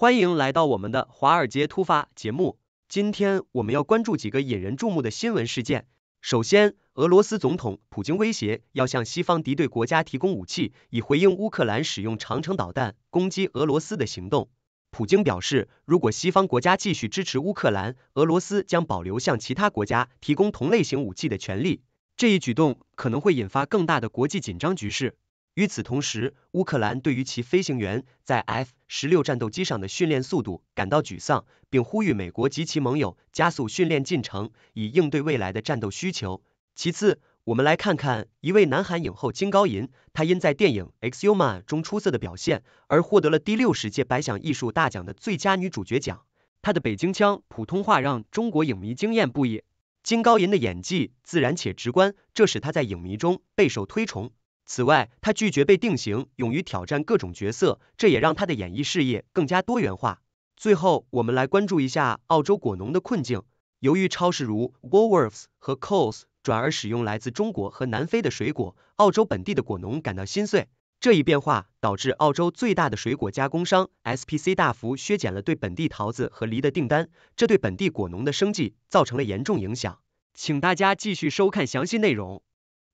欢迎来到我们的华尔街突发节目。今天我们要关注几个引人注目的新闻事件。首先，俄罗斯总统普京威胁要向西方敌对国家提供武器，以回应乌克兰使用“长城”导弹攻击俄罗斯的行动。普京表示，如果西方国家继续支持乌克兰，俄罗斯将保留向其他国家提供同类型武器的权利。这一举动可能会引发更大的国际紧张局势。与此同时，乌克兰对于其飞行员在 F 十六战斗机上的训练速度感到沮丧，并呼吁美国及其盟友加速训练进程，以应对未来的战斗需求。其次，我们来看看一位南韩影后金高银，她因在电影《X u m a n 中出色的表现而获得了第六十届百想艺术大奖的最佳女主角奖。她的北京腔普通话让中国影迷惊艳不已。金高银的演技自然且直观，这使她在影迷中备受推崇。此外，他拒绝被定型，勇于挑战各种角色，这也让他的演艺事业更加多元化。最后，我们来关注一下澳洲果农的困境。由于超市如 Woolworths 和 Coles 转而使用来自中国和南非的水果，澳洲本地的果农感到心碎。这一变化导致澳洲最大的水果加工商 SPC 大幅削减了对本地桃子和梨的订单，这对本地果农的生计造成了严重影响。请大家继续收看详细内容。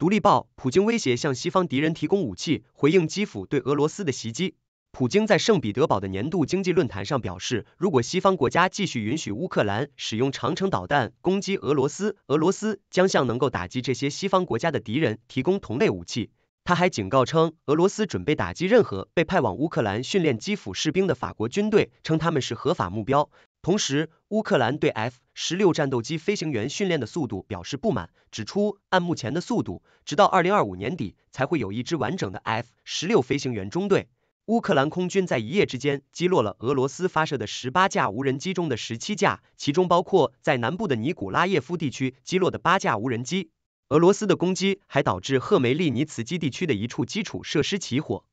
独立报：普京威胁向西方敌人提供武器，回应基辅对俄罗斯的袭击。普京在圣彼得堡的年度经济论坛上表示，如果西方国家继续允许乌克兰使用长城导弹攻击俄罗斯，俄罗斯将向能够打击这些西方国家的敌人提供同类武器。他还警告称，俄罗斯准备打击任何被派往乌克兰训练基辅士兵的法国军队，称他们是合法目标。同时，乌克兰对 F-16 战斗机飞行员训练的速度表示不满，指出按目前的速度，直到2025年底才会有一支完整的 F-16 飞行员中队。乌克兰空军在一夜之间击落了俄罗斯发射的十八架无人机中的十七架，其中包括在南部的尼古拉耶夫地区击落的八架无人机。俄罗斯的攻击还导致赫梅利尼茨基地区的一处基础设施起火。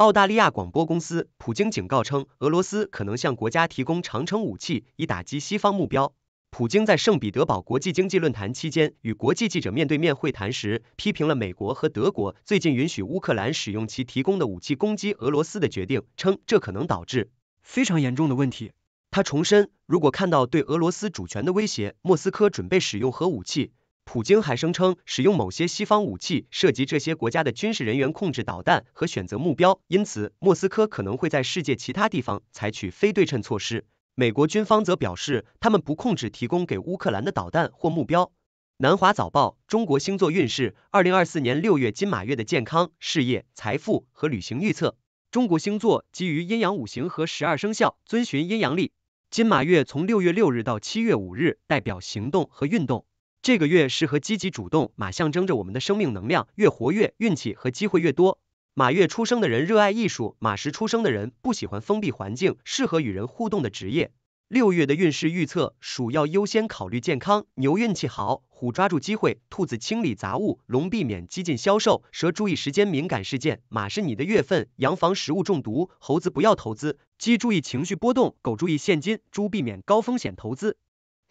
澳大利亚广播公司，普京警告称，俄罗斯可能向国家提供长城武器以打击西方目标。普京在圣彼得堡国际经济论坛期间与国际记者面对面会谈时，批评了美国和德国最近允许乌克兰使用其提供的武器攻击俄罗斯的决定，称这可能导致非常严重的问题。他重申，如果看到对俄罗斯主权的威胁，莫斯科准备使用核武器。普京还声称，使用某些西方武器涉及这些国家的军事人员控制导弹和选择目标，因此莫斯科可能会在世界其他地方采取非对称措施。美国军方则表示，他们不控制提供给乌克兰的导弹或目标。南华早报中国星座运势，二零二四年六月金马月的健康、事业、财富和旅行预测。中国星座基于阴阳五行和十二生肖，遵循阴阳历。金马月从六月六日到七月五日，代表行动和运动。这个月适合积极主动，马象征着我们的生命能量越活跃，运气和机会越多。马月出生的人热爱艺术，马时出生的人不喜欢封闭环境，适合与人互动的职业。六月的运势预测：鼠要优先考虑健康，牛运气好，虎抓住机会，兔子清理杂物，龙避免激进销售，蛇注意时间敏感事件，马是你的月份，羊防食物中毒，猴子不要投资，鸡注意情绪波动，狗注意现金，猪避免高风险投资。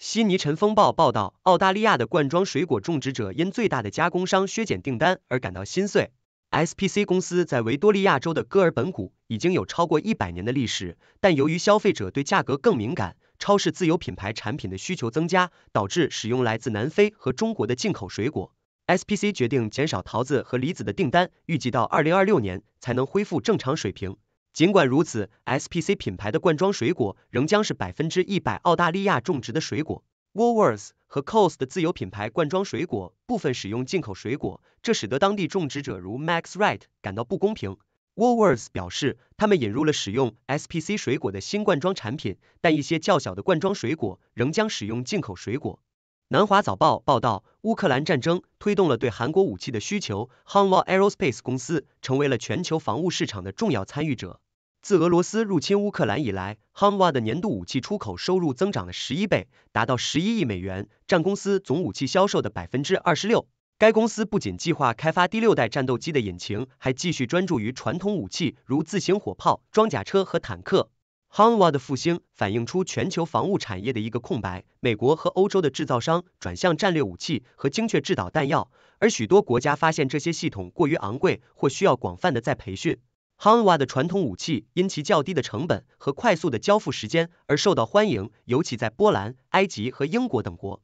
悉尼晨风报报道，澳大利亚的罐装水果种植者因最大的加工商削减订单而感到心碎。S P C 公司在维多利亚州的戈尔本谷已经有超过一百年的历史，但由于消费者对价格更敏感，超市自有品牌产品的需求增加，导致使用来自南非和中国的进口水果。S P C 决定减少桃子和李子的订单，预计到二零二六年才能恢复正常水平。尽管如此，S P C 品牌的罐装水果仍将是百分之一百澳大利亚种植的水果。w w l o t h s 和 Cost 的自有品牌罐装水果部分使用进口水果，这使得当地种植者如 Max Wright 感到不公平。w w l o t h s 表示，他们引入了使用 S P C 水果的新罐装产品，但一些较小的罐装水果仍将使用进口水果。南华早报报道，乌克兰战争推动了对韩国武器的需求，h a n 韩 a aerospace 公司成为了全球防务市场的重要参与者。自俄罗斯入侵乌克兰以来，汉华的年度武器出口收入增长了十一倍，达到十一亿美元，占公司总武器销售的百分之二十六。该公司不仅计划开发第六代战斗机的引擎，还继续专注于传统武器，如自行火炮、装甲车和坦克。汉 a 的复兴反映出全球防务产业的一个空白：美国和欧洲的制造商转向战略武器和精确制导弹药，而许多国家发现这些系统过于昂贵或需要广泛的再培训。哈 w 瓦的传统武器因其较低的成本和快速的交付时间而受到欢迎，尤其在波兰、埃及和英国等国。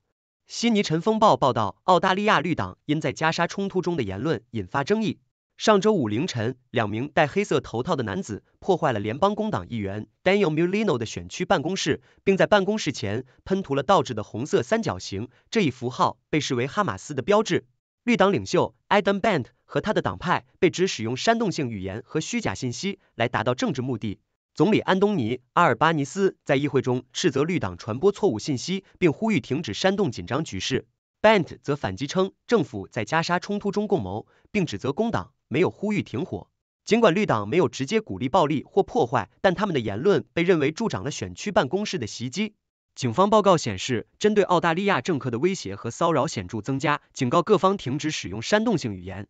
悉尼晨风报报道，澳大利亚绿党因在加沙冲突中的言论引发争议。上周五凌晨，两名戴黑色头套的男子破坏了联邦工党议员 Daniel Mulino 的选区办公室，并在办公室前喷涂了倒置的红色三角形，这一符号被视为哈马斯的标志。绿党领袖 Adam b e n t 和他的党派被指使用煽动性语言和虚假信息来达到政治目的。总理安东尼·阿尔巴尼斯在议会中斥责绿党传播错误信息，并呼吁停止煽动紧张局势。b e n t 则反击称，政府在加沙冲突中共谋，并指责工党没有呼吁停火。尽管绿党没有直接鼓励暴力或破坏，但他们的言论被认为助长了选区办公室的袭击。警方报告显示，针对澳大利亚政客的威胁和骚扰显著增加，警告各方停止使用煽动性语言。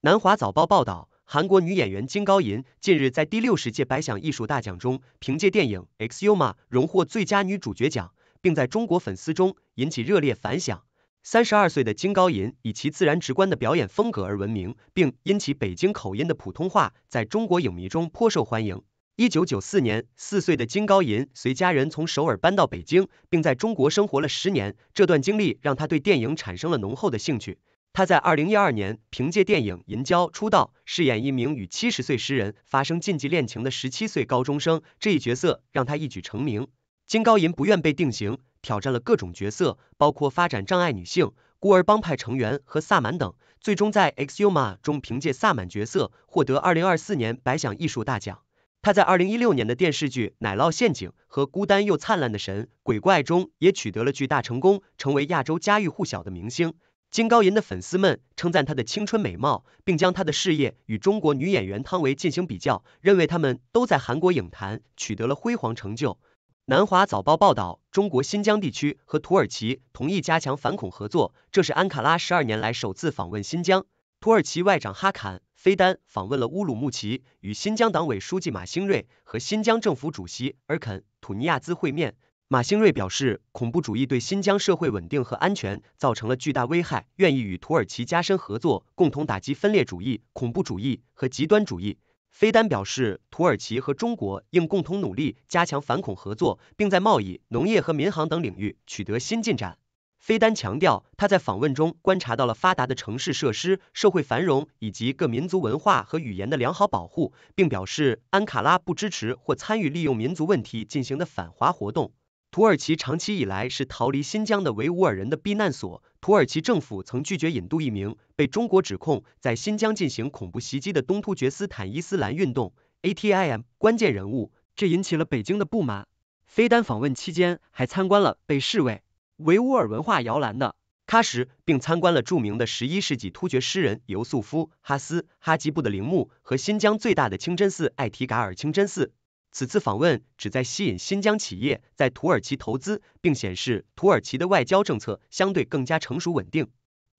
南华早报报道，韩国女演员金高银近日在第六十届百想艺术大奖中，凭借电影《e XUma》荣获最佳女主角奖，并在中国粉丝中引起热烈反响。三十二岁的金高银以其自然直观的表演风格而闻名，并因其北京口音的普通话在中国影迷中颇受欢迎。一九九四年，四岁的金高银随家人从首尔搬到北京，并在中国生活了十年。这段经历让他对电影产生了浓厚的兴趣。他在二零一二年凭借电影《银娇》出道，饰演一名与七十岁诗人发生禁忌恋情的十七岁高中生，这一角色让他一举成名。金高银不愿被定型，挑战了各种角色，包括发展障碍女性、孤儿帮派成员和萨满等。最终在《Exuma》中凭借萨满角色获得二零二四年百想艺术大奖。他在二零一六年的电视剧《奶酪陷阱》和《孤单又灿烂的神鬼怪》中也取得了巨大成功，成为亚洲家喻户晓的明星。金高银的粉丝们称赞她的青春美貌，并将她的事业与中国女演员汤唯进行比较，认为她们都在韩国影坛取得了辉煌成就。南华早报报道，中国新疆地区和土耳其同意加强反恐合作，这是安卡拉十二年来首次访问新疆。土耳其外长哈坎。菲丹访问了乌鲁木齐，与新疆党委书记马兴瑞和新疆政府主席尔肯·吐尼亚兹会面。马兴瑞表示，恐怖主义对新疆社会稳定和安全造成了巨大危害，愿意与土耳其加深合作，共同打击分裂主义、恐怖主义和极端主义。菲丹表示，土耳其和中国应共同努力，加强反恐合作，并在贸易、农业和民航等领域取得新进展。菲丹强调，他在访问中观察到了发达的城市设施、社会繁荣以及各民族文化和语言的良好保护，并表示安卡拉不支持或参与利用民族问题进行的反华活动。土耳其长期以来是逃离新疆的维吾尔人的避难所，土耳其政府曾拒绝引渡一名被中国指控在新疆进行恐怖袭击的东突厥斯坦伊斯兰运动 （ATIM） 关键人物，这引起了北京的不满。菲丹访问期间还参观了被示威。维吾尔文化摇篮的喀什，并参观了著名的十一世纪突厥诗人尤素夫·哈斯·哈吉布的陵墓和新疆最大的清真寺艾提嘎尔清真寺。此次访问旨在吸引新疆企业在土耳其投资，并显示土耳其的外交政策相对更加成熟稳定。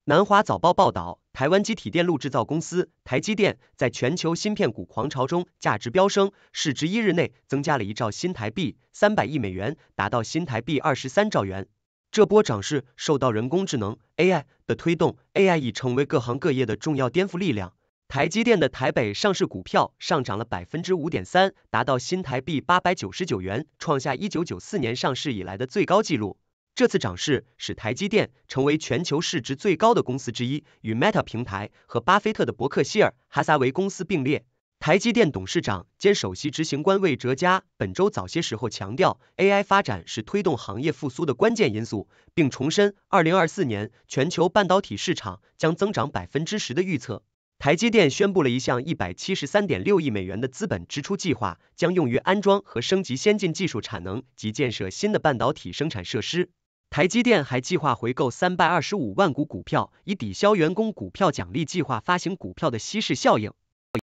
南华早报报道，台湾机体电路制造公司台积电在全球芯片股狂潮中价值飙升，市值一日内增加了一兆新台币三百亿美元，达到新台币二十三兆元。这波涨势受到人工智能 AI 的推动，AI 已成为各行各业的重要颠覆力量。台积电的台北上市股票上涨了百分之五点三，达到新台币八百九十九元，创下一九九四年上市以来的最高纪录。这次涨势使台积电成为全球市值最高的公司之一，与 Meta 平台和巴菲特的伯克希尔哈撒韦公司并列。台积电董事长兼首席执行官魏哲嘉本周早些时候强调，AI 发展是推动行业复苏的关键因素，并重申2024年全球半导体市场将增长10%的预测。台积电宣布了一项173.6亿美元的资本支出计划，将用于安装和升级先进技术产能及建设新的半导体生产设施。台积电还计划回购325万股股票，以抵消员工股票奖励计划发行股票的稀释效应。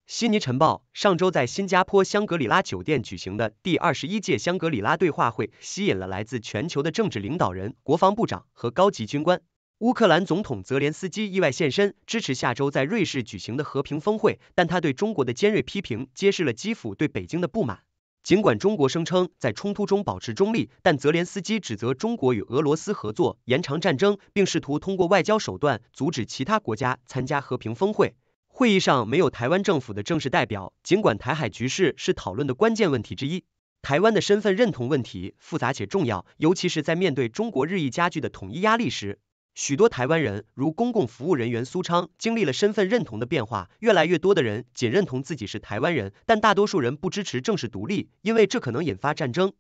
悉尼晨报：上周在新加坡香格里拉酒店举行的第二十一届香格里拉对话会吸引了来自全球的政治领导人、国防部长和高级军官。乌克兰总统泽连斯基意外现身，支持下周在瑞士举行的和平峰会，但他对中国的尖锐批评揭示了基辅对北京的不满。尽管中国声称在冲突中保持中立，但泽连斯基指责中国与俄罗斯合作延长战争，并试图通过外交手段阻止其他国家参加和平峰会。会议上没有台湾政府的正式代表，尽管台海局势是讨论的关键问题之一。台湾的身份认同问题复杂且重要，尤其是在面对中国日益加剧的统一压力时。许多台湾人，如公共服务人员苏昌，经历了身份认同的变化。越来越多的人仅认同自己是台湾人，但大多数人不支持正式独立，因为这可能引发战争。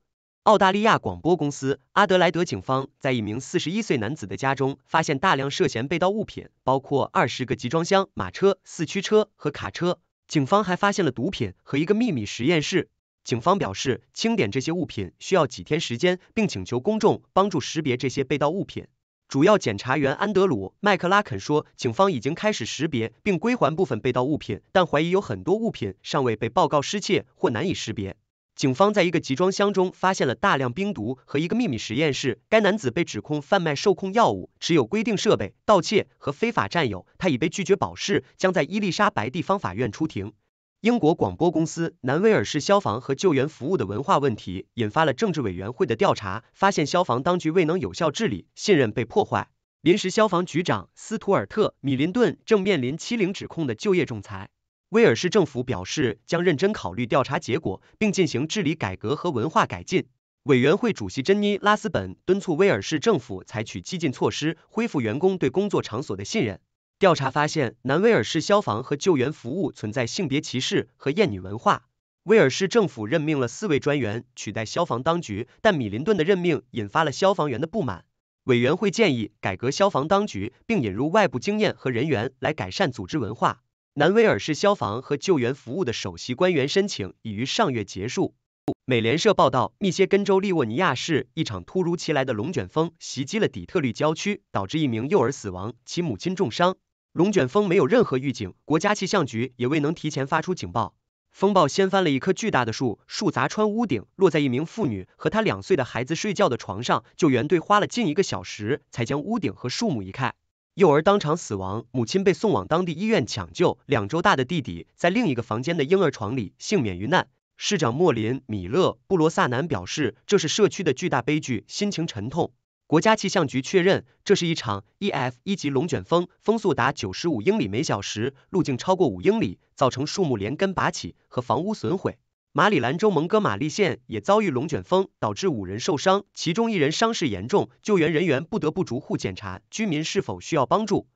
澳大利亚广播公司，阿德莱德警方在一名四十一岁男子的家中发现大量涉嫌被盗物品，包括二十个集装箱、马车、四驱车和卡车。警方还发现了毒品和一个秘密实验室。警方表示，清点这些物品需要几天时间，并请求公众帮助识别这些被盗物品。主要检察员安德鲁·麦克拉肯说，警方已经开始识别并归还部分被盗物品，但怀疑有很多物品尚未被报告失窃或难以识别。警方在一个集装箱中发现了大量冰毒和一个秘密实验室。该男子被指控贩卖受控药物、持有规定设备、盗窃和非法占有。他已被拒绝保释，将在伊丽莎白地方法院出庭。英国广播公司南威尔士消防和救援服务的文化问题引发了政治委员会的调查，发现消防当局未能有效治理，信任被破坏。临时消防局长斯图尔特·米林顿正面临欺凌指控的就业仲裁。威尔士政府表示将认真考虑调查结果，并进行治理改革和文化改进。委员会主席珍妮·拉斯本敦促威尔士政府采取激进措施，恢复员工对工作场所的信任。调查发现，南威尔士消防和救援服务存在性别歧视和厌女文化。威尔士政府任命了四位专员取代消防当局，但米林顿的任命引发了消防员的不满。委员会建议改革消防当局，并引入外部经验和人员来改善组织文化。南威尔士消防和救援服务的首席官员申请已于上月结束。美联社报道，密歇根州利沃尼亚市一场突如其来的龙卷风袭击了底特律郊区，导致一名幼儿死亡，其母亲重伤。龙卷风没有任何预警，国家气象局也未能提前发出警报。风暴掀翻了一棵巨大的树，树砸穿屋顶，落在一名妇女和她两岁的孩子睡觉的床上。救援队花了近一个小时才将屋顶和树木移开。幼儿当场死亡，母亲被送往当地医院抢救，两周大的弟弟在另一个房间的婴儿床里幸免于难。市长莫林·米勒·布罗萨南表示，这是社区的巨大悲剧，心情沉痛。国家气象局确认，这是一场 EF 一级龙卷风，风速达95英里每小时，路径超过五英里，造成树木连根拔起和房屋损毁。马里兰州蒙哥马利县也遭遇龙卷风，导致五人受伤，其中一人伤势严重，救援人员不得不逐户检查居民是否需要帮助。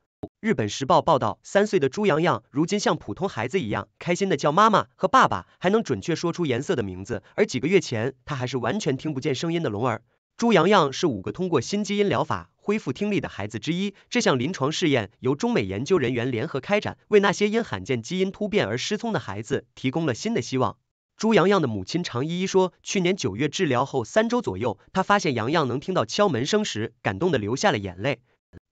日本时报报道，三岁的朱洋洋如今像普通孩子一样，开心的叫妈妈和爸爸，还能准确说出颜色的名字。而几个月前，他还是完全听不见声音的聋儿。朱洋洋是五个通过新基因疗法恢复听力的孩子之一。这项临床试验由中美研究人员联合开展，为那些因罕见基因突变而失聪的孩子提供了新的希望。朱洋洋的母亲常依依说，去年九月治疗后三周左右，她发现洋洋能听到敲门声时，感动得流下了眼泪。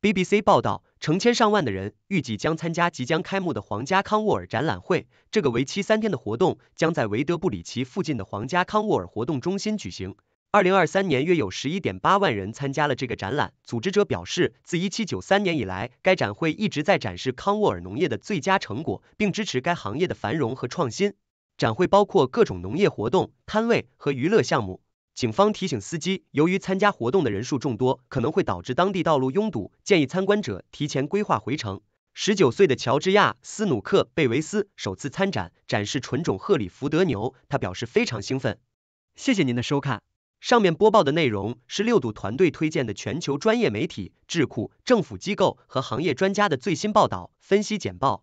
BBC 报道，成千上万的人预计将参加即将开幕的皇家康沃尔展览会。这个为期三天的活动将在维德布里奇附近的皇家康沃尔活动中心举行。二零二三年约有十一点八万人参加了这个展览。组织者表示，自一七九三年以来，该展会一直在展示康沃尔农业的最佳成果，并支持该行业的繁荣和创新。展会包括各种农业活动、摊位和娱乐项目。警方提醒司机，由于参加活动的人数众多，可能会导致当地道路拥堵，建议参观者提前规划回程。十九岁的乔治亚·斯努克·贝维斯首次参展，展示纯种赫里福德牛，他表示非常兴奋。谢谢您的收看。上面播报的内容是六度团队推荐的全球专业媒体、智库、政府机构和行业专家的最新报道、分析简报。